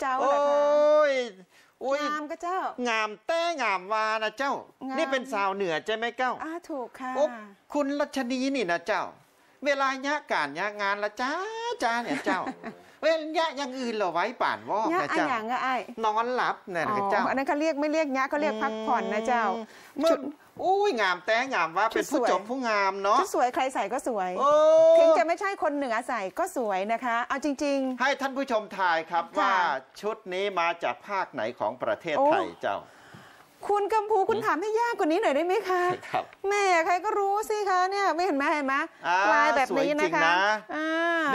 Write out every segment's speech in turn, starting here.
เจ้าโอ้เหะย้งามก็เจ้า งามแต่งามวานะเจ้าานี่เป็นสาวเหนือใช่ไหมเจ้าอาถูกค่ะ คุณรัชนีนี่นะเจ้า เวลายะการยะงานละจ้าจ้าเนี่ยเจ้าเว้นยะอย่างอื่นเหรอไว้ป่านวอกนะเจ้าอย่างก็ไอ้นอนหลับนะเจ้าอันนั้นเขาเรียกไม่เรียกยะเขาเรียกพักผ่อนนะเจ้าเมื่ออุ้ยงามแต่งามว่าเป็นผู้จบผู้งามเนาะสวยใครใส่ก็สวยถึงจะไม่ใช่คนเหนือใส่ก็สวยนะคะ เอาจริง ๆ ให้ท่านผู้ชมทายครับว่าชุดนี้มาจากภาคไหนของประเทศไทยเจ้าคุณกัมพูคุณถามให้ยากกว่านี้หน่อยได้ไหมคะครับ แม่ใครก็รู้สิคะเนี่ยไม่เห็นไหมเห็นไหมลายแบบนี้นะคะ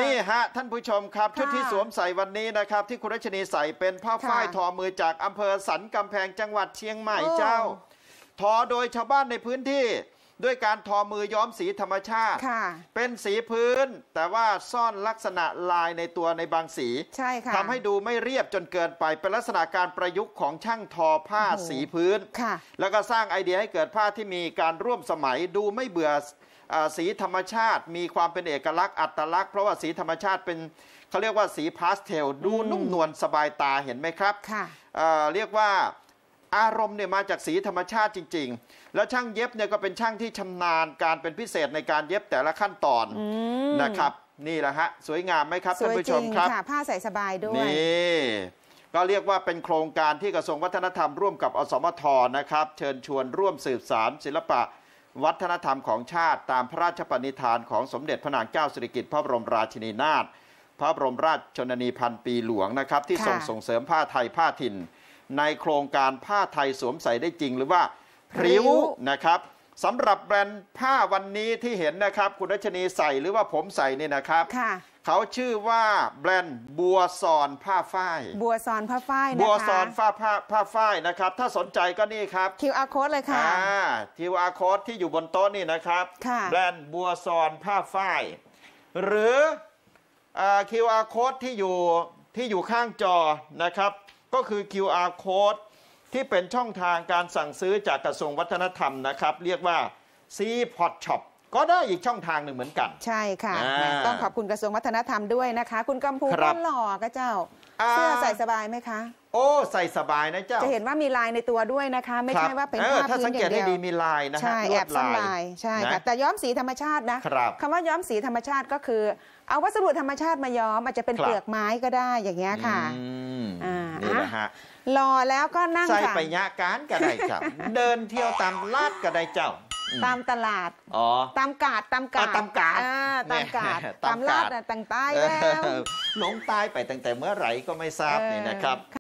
นี่ฮะ ท่านผู้ชมครับ ชุดที่สวมใส่วันนี้นะครับ ที่คุณรัชนีใส่เป็นผ้าฝ้ายทอมือ จากอำเภอสันกำแพงจังหวัดเชียงใหม่เจ้า ทอโดยชาวบ้านในพื้นที่ด้วยการทอมือย้อมสีธรรมชาติ เป็นสีพื้น แต่ว่าซ่อนลักษณะลายในตัวในบางสีทำให้ดูไม่เรียบจนเกินไป เป็นลักษณะการประยุกต์ของช่างทอผ้าสีพื้นแล้วก็สร้างไอเดียให้เกิดผ้าที่มีการร่วมสมัยดูไม่เบื่อสีธรรมชาติมีความเป็นเอกลักษณ์อัตลักษณ์ เพราะว่าสีธรรมชาติเป็นเขาเรียกว่าสีพาสเทลดูนุ่มนวลสบายตาเห็นไหมครับเรียกว่าอารมณ์เนี่ยมาจากสีธรรมชาติจริงๆ แล้วช่างเย็บเนี่ยก็เป็นช่างที่ชำนาญการเป็นพิเศษในการเย็บแต่ละขั้นตอนนะครับนี่แหละฮะ สวยงามไหมครับ ท่านผู้ชมครับผ้าใส่สบายด้วย นี่ ก็เรียกว่าเป็นโครงการที่กระทรวงวัฒนธรรมร่วมกับอสมทนะครับ เชิญชวนร่วมสืบสาร ศิลปะวัฒนธรรมของชาติตามพระราชปณิธานของสมเด็จพระนางเจ้าสิริกิติ์พระบรมราชินีนาถพระบรมราชชนนีพันปีหลวงนะครับที่ส่งส่งเสริมผ้าไทยผ้าถิ่นในโครงการผ้าไทยสวมใส่ได้จริงหรือว่า ริ้วนะครับสำหรับแบรนด์ผ้าวันนี้ที่เห็นนะครับ คุณรัชนีใส่หรือว่าผมใส่นี่นะครับเขาชื่อว่าแบรนด์บัวซอนผ้าฝ้ายบัวซอนผ้าฝ้ายนะคะบัวซอนผ้าผ้าผ้าฝ้ายนะครับถ้าสนใจก็นี่ครับ QR code เลยค่ะคิวอาร์โค้ดที่อยู่บนโต๊ะนี่นะครับแบรนด์บัวซอนผ้าฝ้ายหรือ QR code ที่อยู่ที่อยู่ข้างจอนะครับก็คือ QR code ที่เป็นช่องทางการสั่งซื้อจากกระทรวงวัฒนธรรมนะครับ เรียกว่า C p o t Shop ก็ได้อีกช่องทางหนึ่งเหมือนกัน ใช่ค่ะ ต้องขอบคุณกระทรวงวัฒนธรรมด้วยนะคะ คุณกำพูต้ัก็หล่อก็เจ้าเสื้อใส่สบายไหมคะโอ้ใส่สบายนะเจ้าจะเห็นว่ามีลายในตัวด้วยนะคะ ไม่ใช่ว่าเป็นผ้าพื้นอย่างเดียวถ้าสังเกตได้ดีมีลายนะฮะใช่แอบลายใช่ค่ะแต่ย้อมสีธรรมชาตินะครับคำว่าย้อมสีธรรมชาติก็คือเอาวัสดุธรรมชาติมาย้อมอาจจะเป็นเปลือกไม้ก็ได้อย่างเงี้ยค่ะอ่านี่นะฮะรอแล้วก็นั่งใส่ไปยะการก็ได้เจ้าเดินเที่ยวตามลาดก็ได้เจ้าตามตลาดตามกาดตามกาดตามกาดตามกาดตามลาดต่างใต้แล้วหลงต้ไปตั้งแต่เมื่อไหร่ก็ไม่ทราบนี่นะครับ